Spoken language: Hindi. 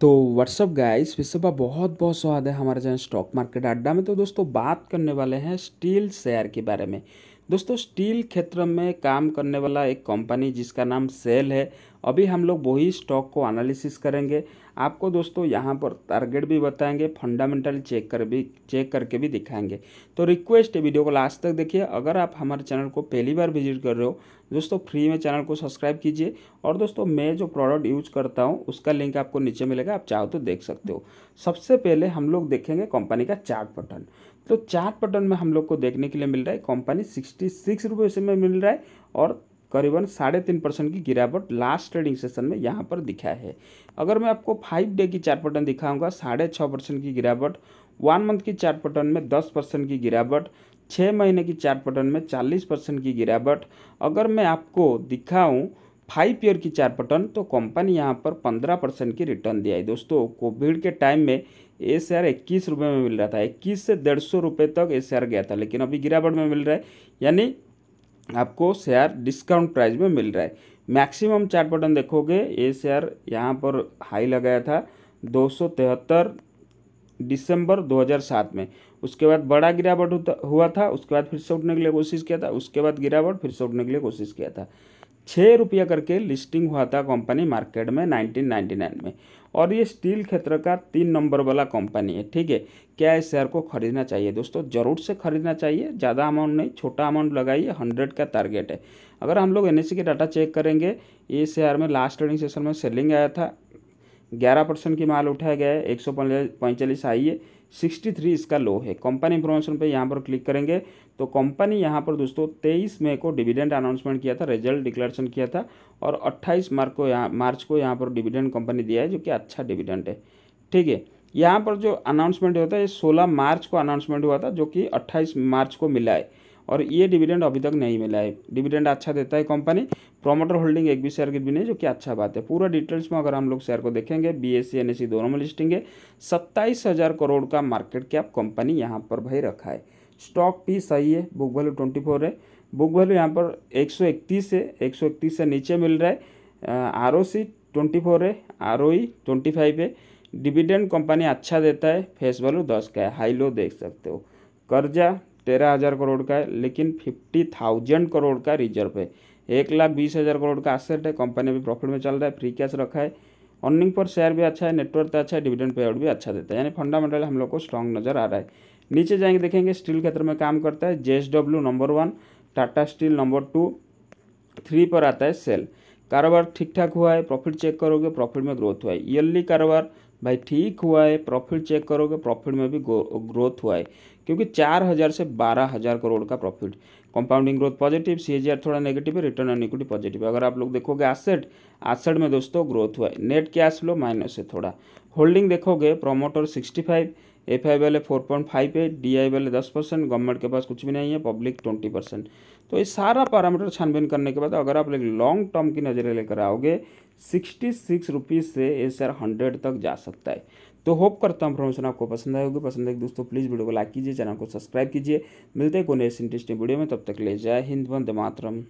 तो व्हाट्सअप गाइस विश्व का बहुत बहुत स्वाद है हमारे जहाँ स्टॉक मार्केट अड्डा में तो दोस्तों बात करने वाले हैं स्टील शेयर के बारे में दोस्तों स्टील क्षेत्र में काम करने वाला एक कंपनी जिसका नाम सेल है अभी हम लोग वही स्टॉक को एनालिसिस करेंगे आपको दोस्तों यहाँ पर टारगेट भी बताएंगे फंडामेंटल चेक कर भी चेक करके भी दिखाएंगे तो रिक्वेस्ट है वीडियो को लास्ट तक देखिए अगर आप हमारे चैनल को पहली बार विजिट कर रहे हो दोस्तों फ्री में चैनल को सब्सक्राइब कीजिए और दोस्तों मैं जो प्रोडक्ट यूज करता हूँ उसका लिंक आपको नीचे मिलेगा आप चाहो तो देख सकते हो सबसे पहले हम लोग देखेंगे कंपनी का चार्ट पटन तो चार्ट पटन में हम लोग को देखने के लिए मिल रहा है कंपनी सिक्सटी सिक्स रुपये से में मिल रहा है और करीबन साढ़े तीन परसेंट की गिरावट लास्ट ट्रेडिंग सेशन में यहाँ पर दिखा है अगर मैं आपको फाइव डे की चार्ट पैटर्न दिखाऊंगा साढ़े छः परसेंट की गिरावट वन मंथ की चार्ट पैटर्न में दस परसेंट की गिरावट छः महीने की चार्ट पैटर्न में चालीस परसेंट की गिरावट अगर मैं आपको दिखाऊँ फाइव ईयर की चार्ट पैटर्न तो कंपनी यहाँ पर पंद्रह परसेंट की रिटर्न दिया है दोस्तों कोविड के टाइम में ए शेयर इक्कीस रुपये में मिल रहा था इक्कीस से डेढ़ सौ रुपये तक ए शेयर गया था लेकिन अभी गिरावट में मिल रहा है यानी आपको शेयर डिस्काउंट प्राइस में मिल रहा है मैक्सिमम चार्ट बटन देखोगे ये शेयर यहाँ पर हाई लगाया था दो दिसंबर 2007 में उसके बाद बड़ा गिरावट हुआ था उसके बाद फिर से उठने के लिए कोशिश किया था उसके बाद गिरावट फिर से उठने के लिए कोशिश किया था छः रुपया करके लिस्टिंग हुआ था कंपनी मार्केट में 1999 में और ये स्टील क्षेत्र का तीन नंबर वाला कंपनी है ठीक है क्या इस शेयर को खरीदना चाहिए दोस्तों ज़रूर से खरीदना चाहिए ज़्यादा अमाउंट नहीं छोटा अमाउंट लगाइए हंड्रेड का टारगेट है अगर हम लोग एन का डाटा चेक करेंगे ये शेयर में लास्ट ट्रेडिंग सेशन में सेलिंग आया था ग्यारह परसेंट की माल उठाया गया है एक सौ आई है 63 इसका लो है कंपनी इन्फॉर्मेशन पे यहाँ पर क्लिक करेंगे तो कंपनी यहाँ पर दोस्तों 23 मई को डिविडेंड अनाउंसमेंट किया था रिजल्ट डिक्लेरेशन किया था और 28 मार्च को यहाँ मार्च को यहाँ पर डिविडेंड कंपनी दिया है जो कि अच्छा डिविडेंड है ठीक है यहाँ पर जो अनाउंसमेंट होता है ये सोलह मार्च को अनाउंसमेंट हुआ था जो कि अट्ठाईस मार्च को मिला है और ये डिविडेंड अभी तक नहीं मिला है डिविडेंड अच्छा देता है कंपनी प्रोमोटर होल्डिंग एक भी शेयर की भी नहीं जो कि अच्छा बात है पूरा डिटेल्स में अगर हम लोग शेयर को देखेंगे बी एस सी दोनों में लिस्टिंग है सत्ताईस हज़ार करोड़ का मार्केट कैप कंपनी यहाँ पर भाई रखा है स्टॉक भी सही है बुक वैल्यू ट्वेंटी फोर है बुक वैल्यू यहाँ पर एक सौ इकतीस है एक सौ इकतीस से नीचे मिल रहा है R O C twenty four है R O E twenty five है डिविडेंड कंपनी अच्छा देता है फेस वैल्यू दस का है हाई लो देख सकते हो कर्जा तेरह हज़ार करोड़ का है लेकिन फिफ्टी थाउजेंड करोड़ का रिजर्व है एक लाख बीस हज़ार करोड़ का एसेट है कंपनी भी प्रॉफिट में चल रहा है फ्री कैश रखा है अर्निंग पर शेयर भी अच्छा है नेटवर्क अच्छा है डिविडेंड पे आउट भी अच्छा देता है यानी फंडामेंटल हम लोग को स्ट्रॉन्ग नज़र आ रहा है नीचे जाएंगे देखेंगे स्टील क्षेत्र में काम करता है जे number one Tata steel number two three पर आता है सेल कारोबार ठीक ठाक हुआ है प्रॉफिट चेक करोगे प्रॉफिट में ग्रोथ हुआ है ईयरली कारोबार भाई ठीक हुआ है प्रॉफिट चेक करोगे प्रॉफिट में भी ग्रोथ हुआ है क्योंकि चार हज़ार से बारह हज़ार करोड़ का प्रॉफिट कंपाउंडिंग ग्रोथ पॉजिटिव सी थोड़ा नेगेटिव है रिटर्न ऑन इक्विटी पॉजिटिव अगर आप लोग देखोगे एसेट एसेट में दोस्तों ग्रोथ हुआ है नेट कैश फ्लो माइनस है थोड़ा होल्डिंग देखोगे promoter sixty five F I वाले फोर पॉइंट फाइव है डी आई वाले दस परसेंट गवर्नमेंट के पास कुछ भी नहीं है पब्लिक ट्वेंटी परसेंट तो ये सारा पैरामीटर छानबीन करने के बाद अगर आप लॉन्ग टर्म की नज़रें लेकर आओगे सिक्सटी सिक्स रुपीज़ से ये सर हंड्रेड तक जा सकता है तो होप करता हूँ प्रमोशन आपको पसंद आए होगी पसंद है तो दोस्तों प्लीज़ वीडियो को लाइक कीजिए चैनल को सब्सक्राइब कीजिए मिलते हैं कोई नए इंटरेस्टिंग वीडियो में तब तक ले जाए हिंद वंदे मातरम